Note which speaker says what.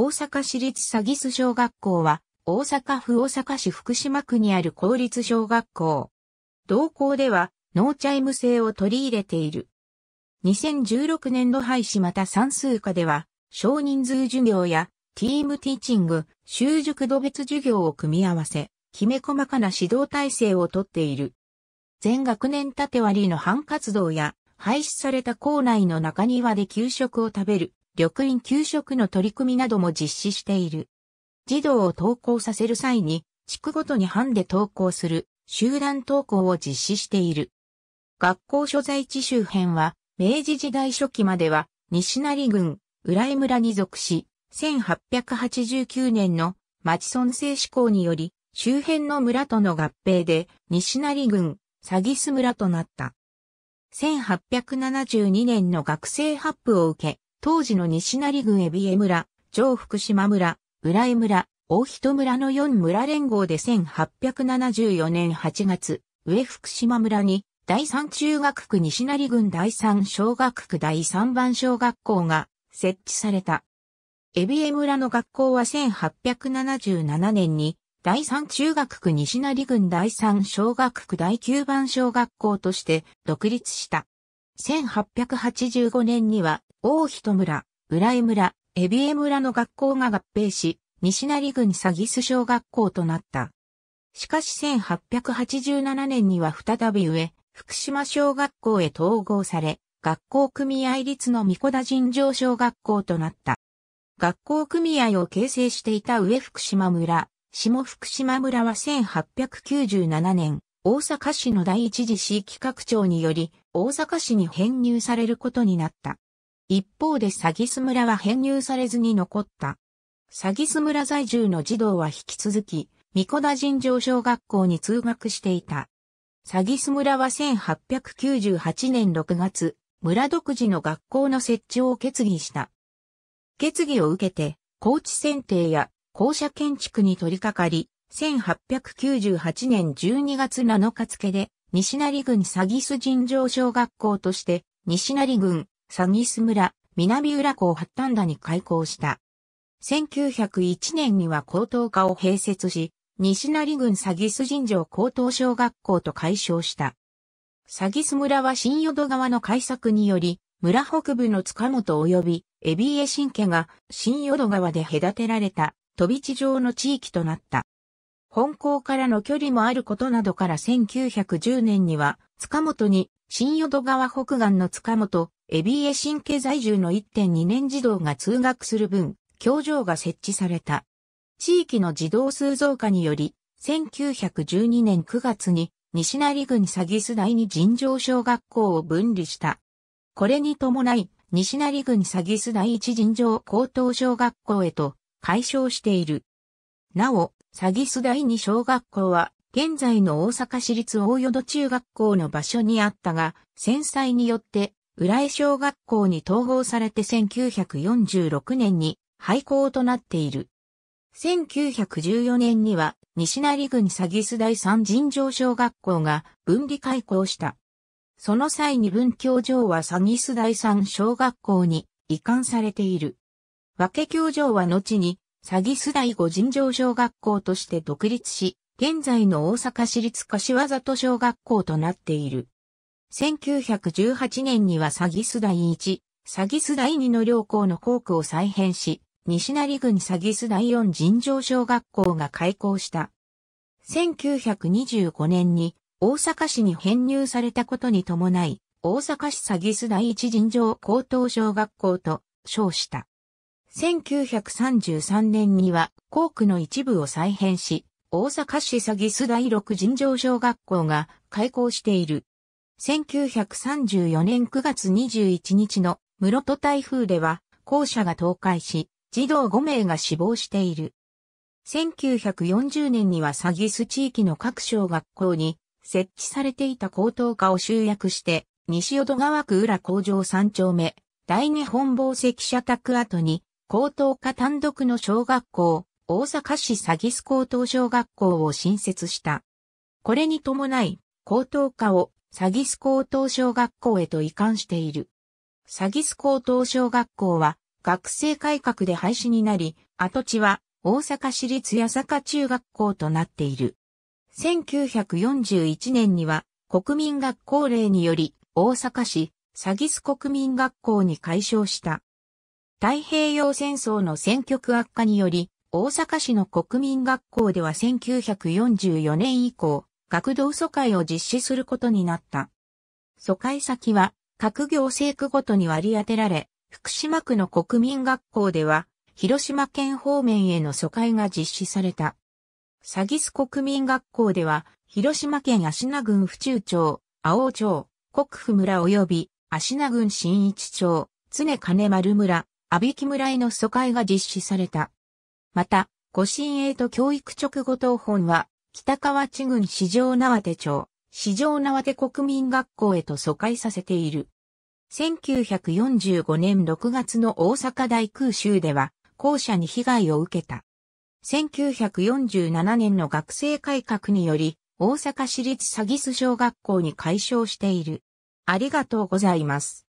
Speaker 1: 大阪市立詐欺巣小学校は、大阪府大阪市福島区にある公立小学校。同校では、ノーチャイム制を取り入れている。2016年度廃止また算数科では、少人数授業や、ティームティーチング、習熟度別授業を組み合わせ、きめ細かな指導体制をとっている。全学年縦割りの班活動や、廃止された校内の中庭で給食を食べる、緑員給食の取り組みなども実施している。児童を登校させる際に、地区ごとに班で登校する集団登校を実施している。学校所在地周辺は、明治時代初期までは、西成郡、浦井村に属し、1889年の町村制施行により、周辺の村との合併で、西成郡、詐欺ス村となった。1872年の学生発布を受け、当時の西成郡海老江村、上福島村、浦江村、大人村の4村連合で1874年8月、上福島村に、第三中学区西成郡第三小学区第三番小学校が設置された。エビエ村の学校は1877年に第三中学区西成郡第三小学区第九番小学校として独立した。1885年には大人村、浦江村、海老江村の学校が合併し、西成郡詐欺巣小学校となった。しかし1887年には再び上、福島小学校へ統合され、学校組合立の三子田尋常小学校となった。学校組合を形成していた上福島村、下福島村は1897年、大阪市の第一次市企画庁により、大阪市に編入されることになった。一方でサギス村は編入されずに残った。サギス村在住の児童は引き続き、三古田尋常小学校に通学していた。サギス村は1898年6月、村独自の学校の設置を決議した。決議を受けて、高知選定や校舎建築に取り掛かり、1898年12月7日付で、西成郡サギス尋常小学校として、西成郡サギス村、南浦港八反田に開港した。1901年には高等科を併設し、西成郡サギス神城高等小学校と改称した。サギス村は新淀川の改作により、村北部の塚本及びエビエ新家が新淀川で隔てられた飛び地上の地域となった。本校からの距離もあることなどから1910年には塚本に新淀川北岸の塚本エビエ神経在住の1.2年児童が通学する分、教場が設置された。地域の児童数増加により、1912年9月に西成郡詐欺巣第二尋常小学校を分離した。これに伴い、西成郡詐欺巣第一尋常高等小学校へと解消している。なお、詐欺巣第二小学校は、現在の大阪市立大淀中学校の場所にあったが、戦災によって浦江小学校に統合されて1946年に廃校となっている。1914年には西成郡詐欺須第三尋常小学校が分離開校した。その際に文教場は詐欺須第三小学校に移管されている。和け教場は後に詐欺須第五尋常小学校として独立し、現在の大阪市立柏里小学校となっている。1918年には詐欺ス第1、詐欺ス第2の両校の校区を再編し、西成郡詐欺ス第4尋常小学校が開校した。1925年に大阪市に編入されたことに伴い、大阪市詐欺ス第一尋常高等小学校と称した。1933年には校区の一部を再編し、大阪市詐欺ス第六尋常小学校が開校している。1934年9月21日の室戸台風では校舎が倒壊し、児童5名が死亡している。1940年には詐欺ス地域の各小学校に設置されていた高等科を集約して、西淀川区浦工場3丁目、第日本宝石社宅跡に、高等科単独の小学校、大阪市詐欺ス高等小学校を新設した。これに伴い、高等科をサギス高等小学校へと移管している。サギス高等小学校は学生改革で廃止になり、跡地は大阪市立八坂中学校となっている。1941年には国民学校令により大阪市サギス国民学校に改称した。太平洋戦争の戦局悪化により、大阪市の国民学校では1944年以降、学童疎開を実施することになった。疎開先は各行政区ごとに割り当てられ、福島区の国民学校では、広島県方面への疎開が実施された。詐欺ス国民学校では、広島県芦名郡府中町、青町、国府村及び芦名郡新一町、常金丸村、阿比木村への疎開が実施された。また、ご新営と教育直後等本は、北河地郡四条縄手町、四条縄手国民学校へと疎開させている。1945年6月の大阪大空襲では、校舎に被害を受けた。1947年の学生改革により、大阪市立詐欺師小学校に解消している。ありがとうございます。